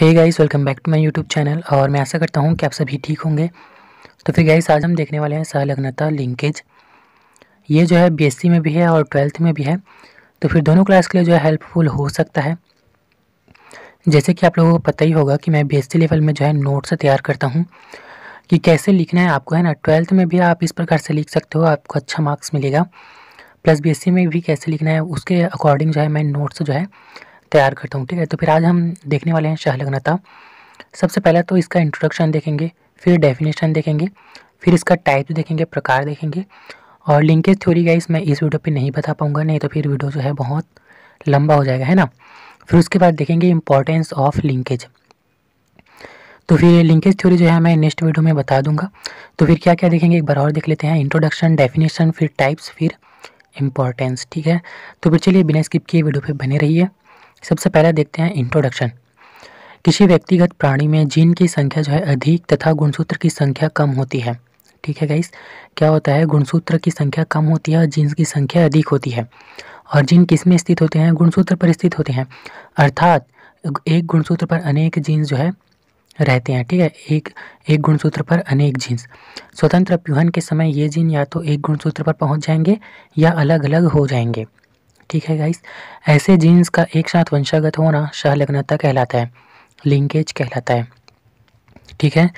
hey guys welcome back to my YouTube channel और मैं ऐसा करता हूँ कि आप सभी ठीक होंगे तो फिर गाइस आज हम देखने वाले हैं सहलग्नता लिंकेज ये जो है बीएससी में भी है और ट्वेल्थ में भी है तो फिर दोनों क्लास के लिए जो है हेल्पफुल हो सकता है जैसे कि आप लोगों को पता ही होगा कि मैं बी लेवल में जो है नोट्स तैयार करता हूँ कि कैसे लिखना है आपको है ना ट्वेल्थ में भी आप इस प्रकार से लिख सकते हो आपको अच्छा मार्क्स मिलेगा प्लस बी में भी कैसे लिखना है उसके अकॉर्डिंग जो है मैं नोट्स जो है तैयार करता हूँ ठीक है तो फिर आज हम देखने वाले हैं शाहलग्नता सबसे पहला तो इसका इंट्रोडक्शन देखेंगे फिर डेफिनेशन देखेंगे फिर इसका टाइप देखेंगे प्रकार देखेंगे और लिंकेज थ्योरी गाइस मैं इस वीडियो पे नहीं बता पाऊँगा नहीं तो फिर वीडियो जो है बहुत लंबा हो जाएगा है ना फिर उसके बाद देखेंगे इंपॉर्टेंस ऑफ लिंकेज तो फिर लिंकेज थ्योरी जो है मैं नेक्स्ट वीडियो में बता दूंगा तो फिर क्या क्या देखेंगे एक बार और देख लेते हैं इंट्रोडक्शन डेफिनेशन फिर टाइप्स फिर इम्पॉर्टेंस ठीक है तो फिर चलिए बिना स्किप किए वीडियो पर बने है सबसे पहले देखते हैं इंट्रोडक्शन किसी व्यक्तिगत प्राणी में जीन की संख्या जो है अधिक तथा गुणसूत्र की संख्या कम होती है ठीक है गाइस क्या होता है गुणसूत्र की संख्या कम होती है और जीन्स की संख्या अधिक होती है और जीन किस में स्थित होते हैं गुणसूत्र पर स्थित होते हैं अर्थात एक गुणसूत्र पर अनेक जीन्स जो है रहते हैं ठीक है एक एक गुणसूत्र पर अनेक जीन्स स्वतंत्र अभ्युहन के समय ये जीन या तो एक गुणसूत्र पर पहुँच जाएंगे या अलग अलग हो जाएंगे ठीक है गाइस ऐसे जीन्स का एक साथ वंशागत होना सहलग्नता कहलाता है लिंकेज कहलाता है ठीक है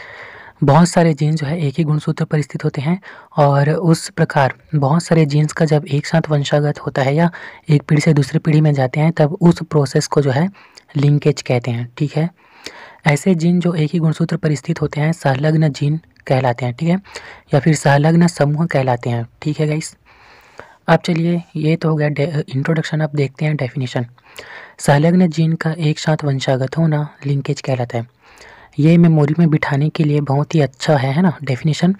बहुत सारे जीन्स जो है एक ही गुणसूत्र पर स्थित होते हैं और उस प्रकार बहुत सारे जीन्स का जब एक साथ वंशागत होता है या एक पीढ़ी से दूसरी पीढ़ी में जाते हैं तब उस प्रोसेस को जो है लिंकेज कहते हैं ठीक है ऐसे जीन जो एक ही गुणसूत्र पर स्थित होते हैं सहलग्न जीन कहलाते हैं ठीक है या फिर सहलग्न समूह कहलाते हैं ठीक है गाइस अब चलिए ये तो हो गया इंट्रोडक्शन अब देखते हैं डेफिनेशन संलग्न जीन का एक साथ वंशागत होना लिंकेज कहलाता है ये मेमोरी में बिठाने के लिए बहुत ही अच्छा है है ना डेफिनेशन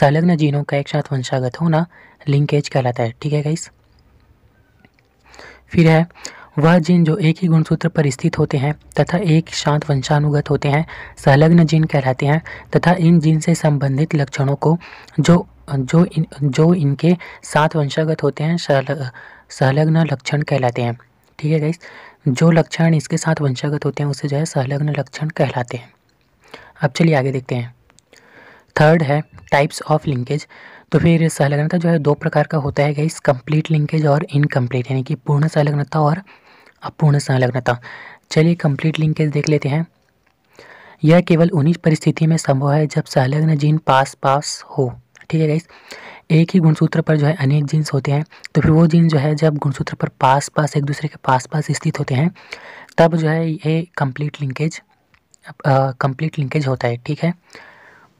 संलग्न जीनों का एक साथ वंशागत होना लिंकेज कहलाता है ठीक है गाइस फिर है वह जीन जो एक ही गुणसूत्र पर स्थित होते हैं तथा एक शांत वंशानुगत होते हैं संलग्न जीन कहलाते हैं तथा इन जीन से संबंधित लक्षणों को जो जो इन जो इनके साथ वंशागत होते हैं संलग्न लक्षण कहलाते हैं ठीक है गाइस जो लक्षण इसके साथ वंशागत होते हैं उसे जो है संलग्न लक्षण कहलाते हैं अब चलिए आगे देखते हैं थर्ड है टाइप्स ऑफ लिंकेज तो फिर संलग्नता जो है दो प्रकार का होता है गाइस कंप्लीट लिंकेज और इनकम्प्लीट यानी कि पूर्ण संलग्नता और अपूर्ण संलग्नता चलिए कंप्लीट लिंकेज देख लेते हैं यह केवल उन्हीं परिस्थिति में संभव है जब संलग्न जीन पास पास हो ठीक है गाइस एक ही गुणसूत्र पर जो है अनेक जीन्स होते हैं तो फिर वो जीन्स जो है जब गुणसूत्र पर पास पास एक दूसरे के पास पास स्थित होते हैं तब जो है ये कंप्लीट लिंकेज कंप्लीट लिंकेज होता है ठीक है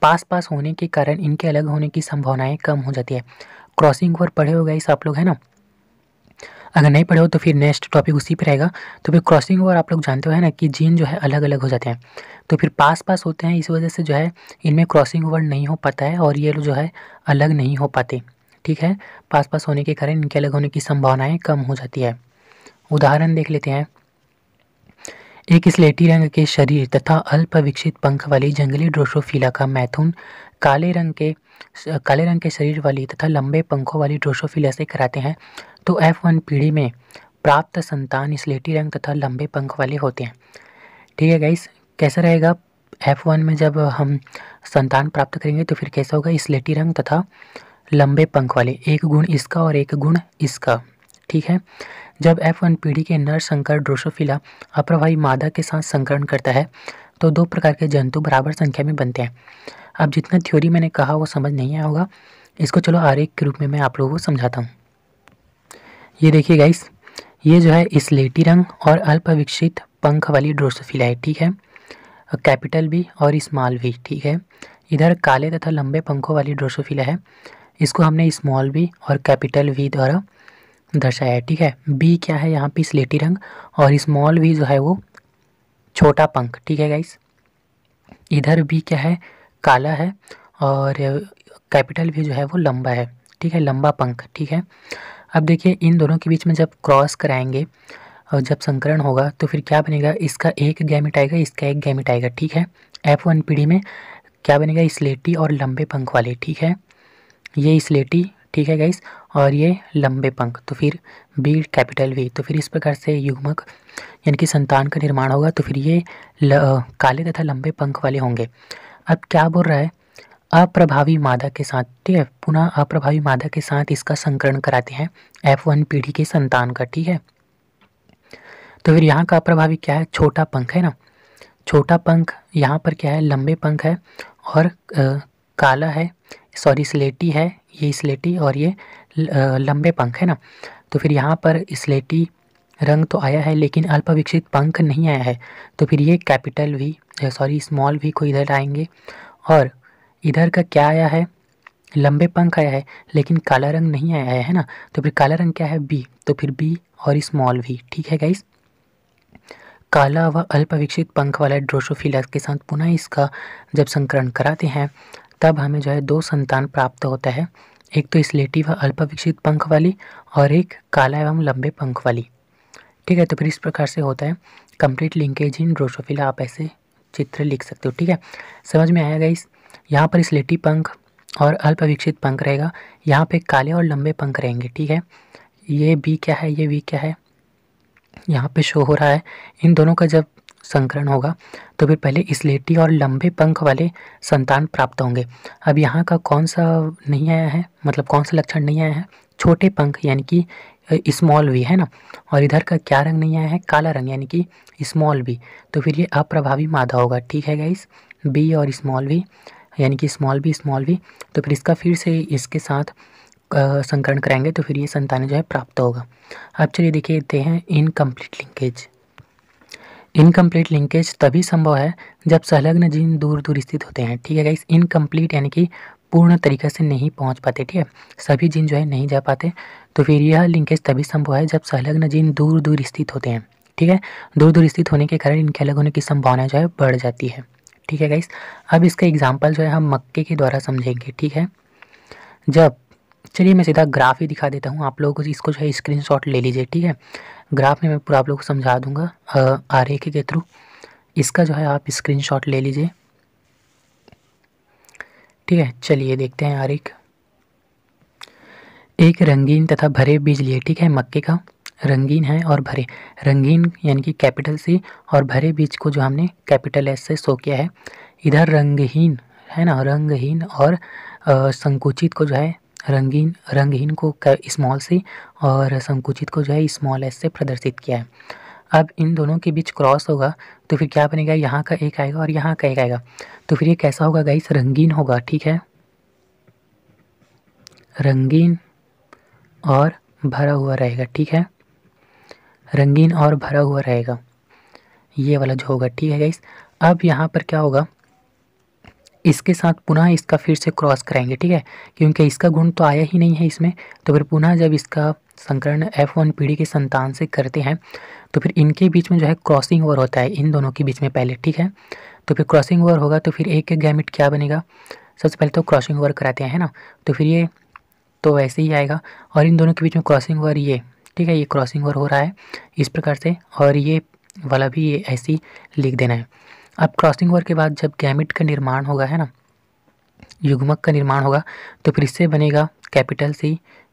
पास पास होने के कारण इनके अलग होने की संभावनाएं कम हो जाती है क्रॉसिंग ओवर पढ़े हो गए आप लोग है ना अगर नहीं पढ़े हो तो फिर नेक्स्ट टॉपिक उसी पर रहेगा तो फिर क्रॉसिंग ओवर आप लोग जानते हो है ना कि जीन जो है अलग अलग हो जाते हैं तो फिर पास पास होते हैं इस वजह से जो है इनमें क्रॉसिंग ओवर नहीं हो पाता है और ये जो है अलग नहीं हो पाते ठीक है पास पास होने के कारण इनके अलग होने की संभावनाएँ कम हो जाती है उदाहरण देख लेते हैं एक स्लेटी रंग के शरीर तथा अल्प विकसित पंख वाली जंगली ड्रोशोफीला का मैथुन काले रंग के काले रंग के शरीर वाली तथा लंबे पंखों वाली से कराते हैं तो एफ वन पीढ़ी में प्राप्त संतान स्लेटी रंग तथा लंबे पंख वाले होते हैं ठीक है गाइस कैसा रहेगा एफ वन में जब हम संतान प्राप्त करेंगे तो फिर कैसा होगा स्लेटी रंग तथा लंबे पंख वाले एक गुण इसका और एक गुण इसका ठीक है जब एफ वन पीढ़ी के नर संकर ड्रोसोफिला अप्रभावी मादा के साथ संकरण करता है तो दो प्रकार के जंतु बराबर संख्या में बनते हैं अब जितना थ्योरी मैंने कहा वो समझ नहीं आया होगा इसको चलो आरेख के रूप में मैं आप लोगों को समझाता हूँ ये देखिए गाइस ये जो है इसलेटी रंग और अल्पविकसित पंख वाली ड्रोसोफिला है ठीक है कैपिटल भी और स्मॉल भी ठीक है इधर काले तथा लंबे पंखों वाली ड्रोसोफिला है इसको हमने स्मॉल भी और कैपिटल वी द्वारा दर्शाया है ठीक है बी क्या है यहाँ पे स्लेटी रंग और स्मॉल वी जो है वो छोटा पंख ठीक है गाइस इधर भी क्या है काला है और कैपिटल भी जो है वो लंबा है ठीक है लंबा पंख ठीक है अब देखिए इन दोनों के बीच में जब क्रॉस कराएंगे और जब संकरण होगा तो फिर क्या बनेगा इसका एक गैमिट आएगा इसका एक गैमिट आएगा ठीक है एफ वन पीढ़ी में क्या बनेगा स्लेटी और लंबे पंख वाले ठीक है ये स्लेटी ठीक है गाइस और ये लंबे पंख तो फिर बी कैपिटल वी तो फिर इस प्रकार से युग्मक यानी कि संतान का निर्माण होगा तो फिर ये ल, काले तथा लंबे पंख वाले होंगे अब क्या बोल रहा है अप्रभावी मादा के साथ ठीक है पुनः अप्रभावी मादा के साथ इसका संकरण कराते हैं एफ वन पीढ़ी के संतान का ठीक है तो फिर यहाँ का अप्रभावी क्या है छोटा पंख है ना छोटा पंख यहाँ पर क्या है लंबे पंख है और आ, काला है सॉरी स्लेटी है ये स्लेटी और ये लंबे पंख है ना तो फिर यहाँ पर स्लेटी रंग तो आया है लेकिन अल्पविकसित पंख नहीं आया है तो फिर ये कैपिटल भी सॉरी स्मॉल भी को इधर आएंगे और इधर का क्या आया है लंबे पंख आया है लेकिन काला रंग नहीं आया है है ना तो फिर काला रंग क्या है बी तो फिर बी और स्मॉल भी ठीक है गाइस काला व अल्पविकसित पंख वाला ड्रोसोफिलस के साथ पुनः इसका जब संकरण कराते हैं तब हमें जो है दो संतान प्राप्त होता है एक तो स्लेटी व अल्पविकसित पंख वाली और एक काला एवं लंबे पंख वाली ठीक है तो फिर इस प्रकार से होता है कंप्लीट लिंकेज इन ड्रोसोफिला आप ऐसे चित्र लिख सकते हो ठीक है समझ में आएगा इस यहाँ पर स्लेटी पंख और अल्पविकसित पंख रहेगा यहाँ पे काले और लंबे पंख रहेंगे ठीक है ये बी क्या है ये वी क्या है यहाँ पे शो हो रहा है इन दोनों का जब संकरण होगा तो फिर पहले स्लेटी और लंबे पंख वाले संतान प्राप्त होंगे अब यहाँ का कौन सा नहीं आया है मतलब कौन सा लक्षण नहीं आया है छोटे पंख यानी कि स्मॉल वी है ना और इधर का क्या रंग नहीं आया है काला रंग यानी कि स्मॉल वी तो फिर ये अप्रभावी मादा होगा ठीक है गाइस बी और स्मॉल वी यानी कि स्मॉल वी स्मॉल वी तो फिर इसका फिर से इसके साथ संकरण कराएंगे तो फिर ये संतान जो है प्राप्त होगा अब चलिए देखिए देते हैं इनकम्प्लीट लिंकेज इनकम्प्लीट लिंकेज तभी संभव है जब संलग्न जीन दूर दूर स्थित होते हैं ठीक है गाइस इनकम्प्लीट यानी कि पूर्ण तरीके से नहीं पहुंच पाते ठीक है सभी जीन जो है नहीं जा पाते तो फिर यह लिंकेज तभी संभव है जब संलग्न जीन दूर दूर स्थित होते हैं ठीक है दूर दूर स्थित होने के कारण इनके अलग होने की संभावना जो है बढ़ जाती है ठीक है गाइस अब इसका एग्जाम्पल जो है हम मक्के के द्वारा समझेंगे ठीक है जब चलिए मैं सीधा ग्राफ ही दिखा देता हूँ आप लोग इसको जो है स्क्रीन ले लीजिए ठीक है ग्राफ में मैं पूरा आप लोग को समझा दूँगा आरेखे के थ्रू इसका जो है आप स्क्रीन ले लीजिए ठीक है चलिए देखते हैं आरेख एक रंगीन तथा भरे बीज लिए ठीक है मक्के का रंगीन है और भरे रंगीन यानी कि कैपिटल सी और भरे बीज को जो हमने कैपिटल एस से शो किया है इधर रंगहीन है ना रंगहीन और आ, संकुचित को जो है रंगीन रंगहीन को स्मॉल सी और संकुचित को जो है स्मॉल एस से प्रदर्शित किया है अब इन दोनों के बीच क्रॉस होगा तो फिर क्या बनेगा यहाँ का एक आएगा और यहाँ का एक आएगा तो फिर ये कैसा होगा गाइस रंगीन होगा ठीक है रंगीन और भरा हुआ रहेगा ठीक है रंगीन और भरा हुआ रहेगा ये वाला जो होगा ठीक है गाइस अब यहाँ पर क्या होगा इसके साथ पुनः इसका फिर से क्रॉस कराएंगे ठीक है क्योंकि इसका गुण तो आया ही नहीं है इसमें तो फिर पुनः जब इसका संकरण एफ वन पीढ़ी के संतान से करते हैं तो फिर इनके बीच में जो है क्रॉसिंग ओवर होता है इन दोनों के बीच में पहले ठीक है तो फिर क्रॉसिंग ओवर होगा तो फिर एक गैमिट क्या बनेगा सबसे पहले तो क्रॉसिंग ओवर कराते हैं ना तो फिर ये तो वैसे ही आएगा और इन दोनों के बीच में क्रॉसिंग ओवर ये ठीक है ये क्रॉसिंग ओवर हो रहा है इस प्रकार से और ये वाला भी ये ऐसे ही लिख देना है अब क्रॉसिंग ओवर के बाद जब गैमिट का निर्माण होगा है ना युग्मक का निर्माण होगा तो फिर इससे बनेगा कैपिटल सी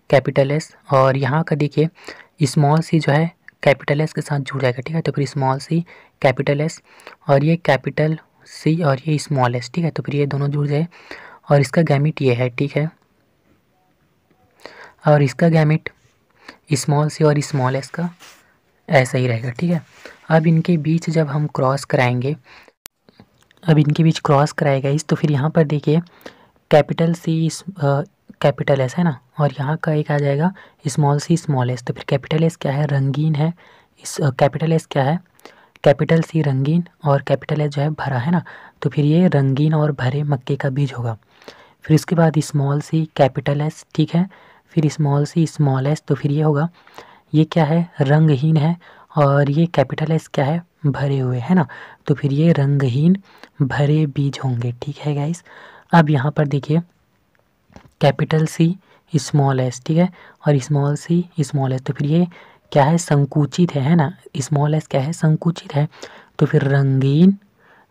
कैपिटल एस और यहाँ का देखिए स्मॉल सी जो है कैपिटल एस के साथ जुड़ जाएगा ठीक है तो फिर स्मॉल सी कैपिटल एस और ये कैपिटल सी और ये स्मॉल एस ठीक है तो फिर ये दोनों जुड़ जाए और इसका गैमिट ये है ठीक है और इसका गैमिट स्मॉल सी और स्मॉल एस का ऐसा ही रहेगा ठीक है अब इनके बीच जब हम क्रॉस कराएंगे अब इनके बीच क्रॉस कराए इस तो फिर यहाँ पर देखिए कैपिटल सी कैपिटल एस है ना और यहाँ का एक आ जाएगा स्मॉल सी स्मॉल एस तो फिर कैपिटल एस क्या है रंगीन है इस कैपिटल एस क्या है कैपिटल सी रंगीन और कैपिटल एस जो है भरा है ना तो फिर ये रंगीन और भरे मक्के का बीज होगा फिर इसके बाद स्मॉल सी कैपिटल एस ठीक है फिर स्मॉल सी स्मॉल एस तो फिर ये होगा ये क्या है रंगहीन है और ये कैपिटल एस क्या है भरे हुए है ना तो फिर ये रंगहीन भरे बीज होंगे ठीक है गाइस अब यहाँ पर देखिए कैपिटल सी स्मॉल एस ठीक है और स्मॉल सी स्मॉल एस तो फिर ये क्या है संकुचित है है ना स्मॉल एस क्या है संकुचित है तो फिर रंगीन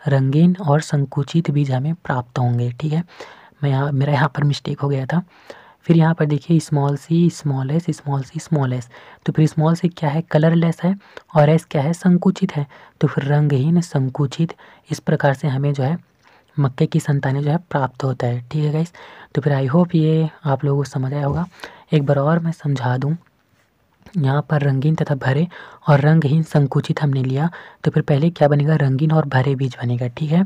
रंगीन और संकुचित बीज हमें प्राप्त होंगे ठीक है मैं यहाँ मेरा यहाँ पर मिस्टेक हो गया था फिर यहाँ पर देखिए small C small S small C small S तो फिर स्मॉल सी क्या है कलरलेस है और एस क्या है संकुचित है तो फिर रंगहीन संकुचित इस प्रकार से हमें जो है मक्के की संतानें जो है प्राप्त होता है ठीक है गाइस तो फिर आई होप ये आप लोगों को समझ आया होगा एक बार और मैं समझा दूँ यहाँ पर रंगीन तथा भरे और रंगहीन संकुचित हमने लिया तो फिर पहले क्या बनेगा रंगीन और भरे बीज बनेगा ठीक है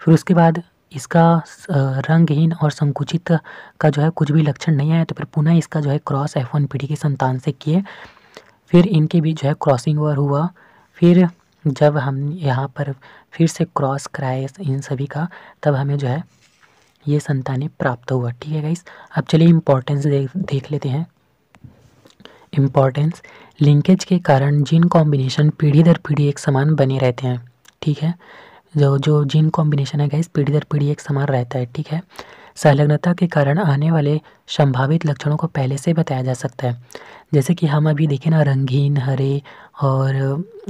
फिर उसके बाद इसका रंगहीन और संकुचित का जो है कुछ भी लक्षण नहीं आया तो फिर पुनः इसका जो है क्रॉस एफ वन पीढ़ी के संतान से किए फिर इनके बीच जो है क्रॉसिंग ओवर हुआ फिर जब हम यहाँ पर फिर से क्रॉस कराए इन सभी का तब हमें जो है ये संतानें प्राप्त हुआ ठीक है गाइस अब चलिए इम्पोर्टेंस दे, देख लेते हैं इम्पोर्टेंस लिंकेज के कारण जीन कॉम्बिनेशन पीढ़ी दर पीढ़ी एक समान बने रहते हैं ठीक है जो जो जीन कॉम्बिनेशन है गाइस पीढ़ी दर पीढ़ी एक समान रहता है ठीक है संलग्नता के कारण आने वाले संभावित लक्षणों को पहले से बताया जा सकता है जैसे कि हम अभी देखें ना रंगीन हरे और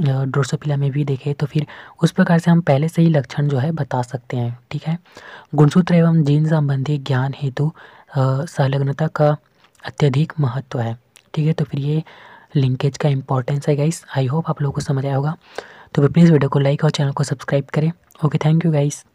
ड्रोसोपिला में भी देखें तो फिर उस प्रकार से हम पहले से ही लक्षण जो है बता सकते हैं ठीक है गुणसूत्र एवं जीन संबंधी ज्ञान हेतु संलग्नता का अत्यधिक महत्व है ठीक है तो फिर ये लिंकेज का इंपॉर्टेंस है गाइस आई होप आप लोगों को समझ आया होगा तो प्लीज़ वीडियो को लाइक और चैनल को सब्सक्राइब करें ओके थैंक यू गाइज़